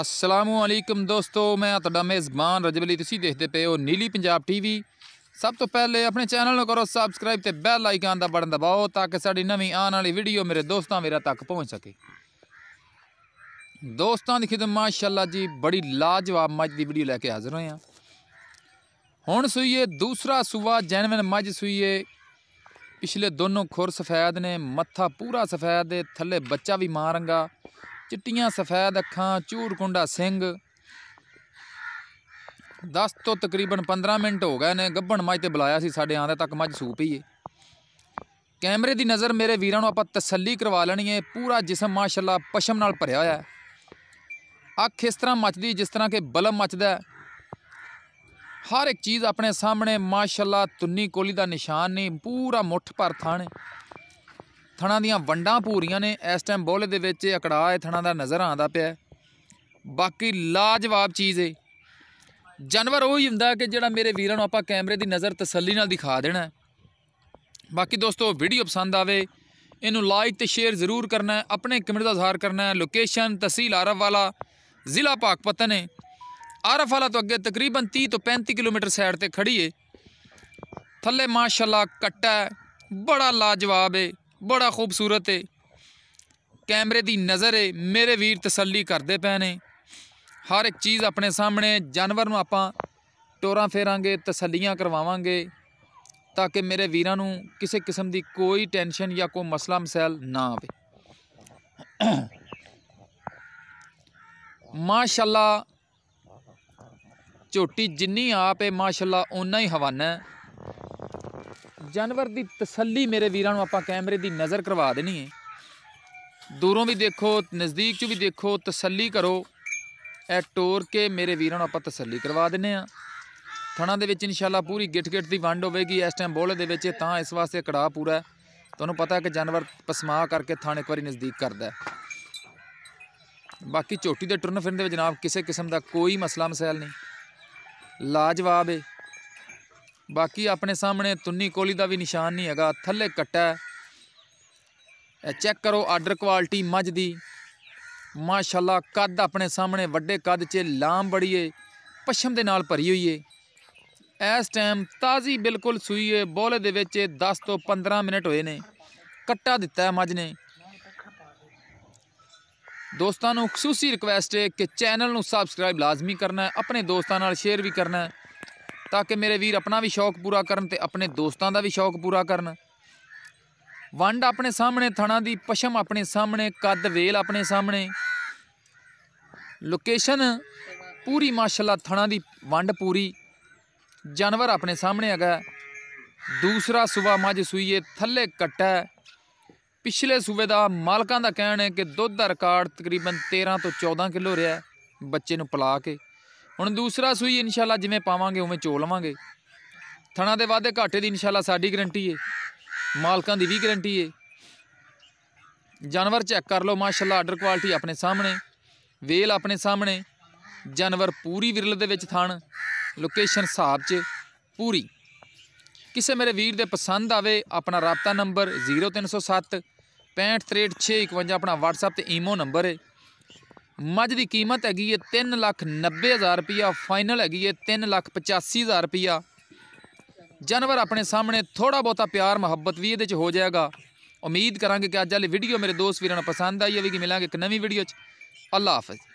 ਅਸਲਾਮੁਅਲੈਕਮ ਦੋਸਤੋ ਮੈਂ ਤੁਹਾਡਾ ਮੇਜ਼ਬਾਨ ਰਜਬਲੀ ਤੁਸੀਂ ਦੇਖਦੇ ਪਏ ਹੋ ਨੀਲੀ ਪੰਜਾਬ ਟੀਵੀ ਸਭ ਤੋਂ ਪਹਿਲੇ ਆਪਣੇ ਚੈਨਲ ਨੂੰ ਕਰੋ ਸਬਸਕ੍ਰਾਈਬ ਤੇ ਬੈਲ ਆਈਕਨ ਦਾ ਬਟਨ ਦਬਾਓ ਤਾਂ ਕਿ ਸਾਡੀ ਨਵੀਂ ਆਉਣ ਵਾਲੀ ਵੀਡੀਓ ਮੇਰੇ ਦੋਸਤਾਂ ਵੀਰਾਂ ਤੱਕ ਪਹੁੰਚ ਸਕੇ ਦੋਸਤਾਂ ਦੀ ਖਿਦਮਤ ਮਾਸ਼ਾਅੱਲਾ ਜੀ ਬੜੀ ਲਾਜਵਾਬ ਮੱਝ ਦੀ ਵੀਡੀਓ ਲੈ ਕੇ ਹਾਜ਼ਰ ਹੋਏ ਹਾਂ ਹੁਣ ਸੂਈਏ ਦੂਸਰਾ ਸੂਆ ਜੈਨੂਨ ਮੱਝ ਸੂਈਏ ਪਿਛਲੇ ਦੋਨੋਂ ਖੁਰ ਸਫੈਦ ਨੇ ਮੱਥਾ ਪੂਰਾ ਸਫੈਦ ਦੇ ਥੱਲੇ ਬੱਚਾ ਵੀ ਮਾਰੰਗਾ ਚਿੱਟੀਆਂ ਸਫੈਦ ਅੱਖਾਂ ਚੂਰਕੁੰਡਾ ਸਿੰਘ 10 ਤੋਂ ਤਕਰੀਬਨ 15 ਮਿੰਟ ਹੋ ਗਏ ਨੇ ਗੱਭਣ ਮੱਝ ਤੇ ਬੁਲਾਇਆ ਸੀ ਸਾਡੇ ਆਂਦੇ ਤੱਕ ਮੱਝ ਸੂ ਪਈ ਕੈਮਰੇ ਦੀ ਨਜ਼ਰ ਮੇਰੇ ਵੀਰਾਂ ਨੂੰ ਆਪਾਂ ਤਸੱਲੀ ਕਰਵਾ ਲੈਣੀ ਹੈ ਪੂਰਾ ਜਿਸਮ ਮਾਸ਼ਾਅੱਲਾ ਪਸ਼ਮ ਨਾਲ ਭਰਿਆ ਹੋਇਆ ਹੈ ਅੱਖ ਇਸ ਤਰ੍ਹਾਂ ਮੱਚਦੀ ਜਿਸ ਤਰ੍ਹਾਂ ਕਿ ਬਲਮ ਮੱਚਦਾ ਹਰ ਇੱਕ ਚੀਜ਼ ਆਪਣੇ ਸਾਹਮਣੇ ਮਾਸ਼ਾਅੱਲਾ ਤੁੰਨੀ ਕੋਲੀ ਦਾ ਨਿਸ਼ਾਨ ਨਹੀਂ ਪੂਰਾ ਮੁੱਠ ਭਰ ਥਾਣੇ ਥਣਾ ਦੀਆਂ ਵੰਡਾਂ ਪੂਰੀਆਂ ਨੇ ਇਸ ਟਾਈਮ ਬੋਲੇ ਦੇ ਵਿੱਚ ਅਕੜਾ ਇਹ ਥਣਾ ਦਾ ਨਜ਼ਰ ਆਂਦਾ ਪਿਆ ਬਾਕੀ ਲਾਜਵਾਬ ਚੀਜ਼ ਏ ਜਾਨਵਰ ਉਹ ਹੀ ਹੁੰਦਾ ਕਿ ਜਿਹੜਾ ਮੇਰੇ ਵੀਰਾਂ ਨੂੰ ਆਪਾਂ ਕੈਮਰੇ ਦੀ ਨਜ਼ਰ ਤਸੱਲੀ ਨਾਲ ਦਿਖਾ ਦੇਣਾ ਬਾਕੀ ਦੋਸਤੋ ਵੀਡੀਓ ਪਸੰਦ ਆਵੇ ਇਹਨੂੰ ਲਾਈਕ ਤੇ ਸ਼ੇਅਰ ਜ਼ਰੂਰ ਕਰਨਾ ਹੈ ਆਪਣੇ ਕਮੈਂਟ ਦਾ ਇਜ਼ਹਾਰ ਕਰਨਾ ਹੈ ਲੋਕੇਸ਼ਨ ਤਹਿਸੀਲ ਆਰਫ ਵਾਲਾ ਜ਼ਿਲ੍ਹਾ ਪਾਕਪਤਨ ਹੈ ਆਰਫ ਵਾਲਾ ਤੋਂ ਅੱਗੇ ਤਕਰੀਬਨ 30 ਤੋਂ 35 ਕਿਲੋਮੀਟਰ ਸਾਈਡ ਤੇ ਖੜੀ ਏ ਥੱਲੇ ਮਾਸ਼ਾਅੱਲਾ ਕੱਟਾ ਬੜਾ ਲਾਜਵਾਬ ਏ ਬੜਾ ਖੂਬਸੂਰਤ ਏ ਕੈਮਰੇ ਦੀ ਨਜ਼ਰ ਏ ਮੇਰੇ ਵੀਰ ਤਸੱਲੀ ਕਰਦੇ ਪਏ ਨੇ ਹਰ ਇੱਕ ਚੀਜ਼ ਆਪਣੇ ਸਾਹਮਣੇ ਜਾਨਵਰ ਨੂੰ ਆਪਾਂ ਟੋਰਾਂ ਫੇਰਾਂਗੇ ਤਸੱਲੀਆਂ ਕਰਵਾਵਾਂਗੇ ਤਾਂ ਕਿ ਮੇਰੇ ਵੀਰਾਂ ਨੂੰ ਕਿਸੇ ਕਿਸਮ ਦੀ ਕੋਈ ਟੈਨਸ਼ਨ ਜਾਂ ਕੋਈ ਮਸਲਾ ਮਸੈਲ ਨਾ ਆਵੇ ਮਾਸ਼ਾਅੱਲਾ ਝੋਟੀ ਜਿੰਨੀ ਆਪ ਹੈ ਮਾਸ਼ਾਅੱਲਾ ਉਨਾ ਹੀ ਹਵਾਨਾ ਹੈ ਜਾਨਵਰ ਦੀ ਤਸੱਲੀ ਮੇਰੇ ਵੀਰਾਂ ਨੂੰ ਆਪਾਂ ਕੈਮਰੇ ਦੀ ਨਜ਼ਰ ਕਰਵਾ ਦੇਣੀ ਹੈ ਦੂਰੋਂ ਵੀ ਦੇਖੋ ਨਜ਼ਦੀਕ ਚ ਵੀ ਦੇਖੋ ਤਸੱਲੀ ਕਰੋ ਇਹ ਟੋਰ ਕੇ ਮੇਰੇ ਵੀਰਾਂ ਨੂੰ ਆਪਾਂ ਤਸੱਲੀ ਕਰਵਾ ਦਿੰਨੇ ਆ ਥਣਾ ਦੇ ਵਿੱਚ ਇਨਸ਼ਾਅੱਲਾ ਪੂਰੀ ਗਿੱਟ-ਗਿੱਟ ਦੀ ਵੰਡ ਹੋਵੇਗੀ ਇਸ ਟਾਈਮ ਬੋਲੇ ਦੇ ਵਿੱਚ ਤਾਂ ਇਸ ਵਾਸਤੇ ਕੜਾ ਪੂਰਾ ਤੁਹਾਨੂੰ ਪਤਾ ਹੈ ਕਿ ਜਾਨਵਰ ਪਸਮਾ ਕਰਕੇ ਥਾਣੇ ਇੱਕ ਵਾਰੀ ਨਜ਼ਦੀਕ ਕਰਦਾ ਬਾਕੀ ਚੋਟੀ ਦੇ ਟੁਰਨ ਫਿਰਨ ਦੇ ਵਿੱਚ ਜਨਾਬ ਕਿਸੇ ਕਿਸਮ ਦਾ ਕੋਈ ਮਸਲਾ ਮਸਾਇਲ ਨਹੀਂ ਲਾਜਵਾਬ ਹੈ ਬਾਕੀ ਆਪਣੇ ਸਾਹਮਣੇ ਤੁੰਨੀ ਕੋਲੀ ਦਾ ਵੀ ਨਿਸ਼ਾਨ ਨਹੀਂ ਹੈਗਾ ਥੱਲੇ ਕੱਟਾ ਇਹ ਚੈੱਕ ਕਰੋ ਆਰਡਰ ਕੁਆਲਿਟੀ ਮੱਝ ਦੀ ਮਾਸ਼ਾਅੱਲਾ ਕੱਦ ਆਪਣੇ ਸਾਹਮਣੇ ਵੱਡੇ ਕੱਦ 'ਚ ਲਾਮ ਬੜੀਏ ਪਸ਼ਮ ਦੇ ਨਾਲ ਭਰੀ ਹੋਈ ਏ ਇਸ ਟਾਈਮ ਤਾਜ਼ੀ ਬਿਲਕੁਲ ਸੂਈ ਏ ਬੋਲੇ ਦੇ ਵਿੱਚ 10 ਤੋਂ 15 ਮਿੰਟ ਹੋਏ ਨੇ ਕੱਟਾ ਦਿੱਤਾ ਹੈ ਮੱਝ ਨੇ ਦੋਸਤਾਂ ਨੂੰ ਖਸੂਸੀ ਰਿਕਵੈਸਟ ਹੈ ਕਿ ਚੈਨਲ ਨੂੰ ਸਬਸਕ੍ਰਾਈਬ ਲਾਜ਼ਮੀ ਕਰਨਾ ਹੈ ਆਪਣੇ ਦੋਸਤਾਂ ਨਾਲ ਸ਼ੇਅਰ ਵੀ ਕਰਨਾ ਹੈ ਤਾਂ ਕਿ ਮੇਰੇ ਵੀਰ ਆਪਣਾ ਵੀ ਸ਼ੌਕ ਪੂਰਾ ਕਰਨ ਤੇ ਆਪਣੇ ਦੋਸਤਾਂ ਦਾ ਵੀ ਸ਼ੌਕ ਪੂਰਾ ਕਰਨ ਵੰਡ ਆਪਣੇ ਸਾਹਮਣੇ ਥਣਾ ਦੀ ਪਸ਼ਮ ਆਪਣੇ ਸਾਹਮਣੇ ਕੱਦ ਵੇਲ ਆਪਣੇ ਸਾਹਮਣੇ ਲੋਕੇਸ਼ਨ ਪੂਰੀ ਮਾਸ਼ਾਅੱਲਾ ਥਣਾ ਦੀ ਵੰਡ ਪੂਰੀ ਜਾਨਵਰ ਆਪਣੇ ਸਾਹਮਣੇ ਹੈਗਾ ਦੂਸਰਾ ਸੁਬਾ ਮੱਝ ਸੂਈਏ ਥੱਲੇ ਕੱਟਾ ਪਿਛਲੇ ਸੂਬੇ ਦਾ ਮਾਲਕਾਂ ਦਾ ਕਹਿਣ ਹੈ ਕਿ ਦੁੱਧ ਦਾ ਰਿਕਾਰਡ ਤਕਰੀਬਨ 13 ਤੋਂ 14 ਕਿਲੋ ਰਿਹਾ ਬੱਚੇ ਨੂੰ ਪਲਾ ਕੇ ਹੁਣ ਦੂਸਰਾ ਸੂਈ ਇਨਸ਼ਾਅੱਲਾ ਜਿਵੇਂ ਪਾਵਾਂਗੇ ਉਵੇਂ ਚੋ ਲਵਾਂਗੇ ਥਣਾ ਦੇ ਵਾਦੇ ਘਾਟੇ ਦੀ ਇਨਸ਼ਾਅੱਲਾ ਸਾਡੀ ਗਰੰਟੀ ਏ ਮਾਲਕਾਂ ਦੀ ਵੀ ਗਰੰਟੀ ਏ ਜਾਨਵਰ ਚੈੱਕ ਕਰ ਲਓ ਮਾਸ਼ਾਅੱਲਾ ਆਰਡਰ ਕੁਆਲਿਟੀ ਆਪਣੇ ਸਾਹਮਣੇ ਵੇਲ ਆਪਣੇ ਸਾਹਮਣੇ ਜਾਨਵਰ ਪੂਰੀ ਵਿਰਲ ਦੇ ਵਿੱਚ ਥਣ ਲੋਕੇਸ਼ਨ ਹਿਸਾਬ 'ਚ ਪੂਰੀ ਕਿਸੇ ਮੇਰੇ ਵੀਰ ਦੇ ਪਸੰਦ ਆਵੇ ਆਪਣਾ ਰابطਾ ਨੰਬਰ 0307 656361 ਆਪਣਾ WhatsApp ਤੇ ਈਮੋ ਨੰਬਰ ਹੈ ਮੱਝ ਦੀ ਕੀਮਤ ਹੈਗੀ ਏ 3 ਲੱਖ 90 ਹਜ਼ਾਰ ਫਾਈਨਲ ਹੈਗੀ ਏ 3 ਲੱਖ 85 ਹਜ਼ਾਰ ਜਾਨਵਰ ਆਪਣੇ ਸਾਹਮਣੇ ਥੋੜਾ ਬਹੁਤਾ ਪਿਆਰ ਮੁਹੱਬਤ ਵੀ ਇਹਦੇ 'ਚ ਹੋ ਜਾਏਗਾ ਉਮੀਦ ਕਰਾਂਗੇ ਕਿ ਅੱਜ ਵਾਲੀ ਵੀਡੀਓ ਮੇਰੇ ਦੋਸਤ ਵੀਰਾਂ ਨੂੰ ਪਸੰਦ ਆਈ ਹੋਵੇਗੀ ਮਿਲਾਂਗੇ ਇੱਕ ਨਵੀਂ ਵੀਡੀਓ 'ਚ ਅੱਲਾ ਹਾਫਿਜ਼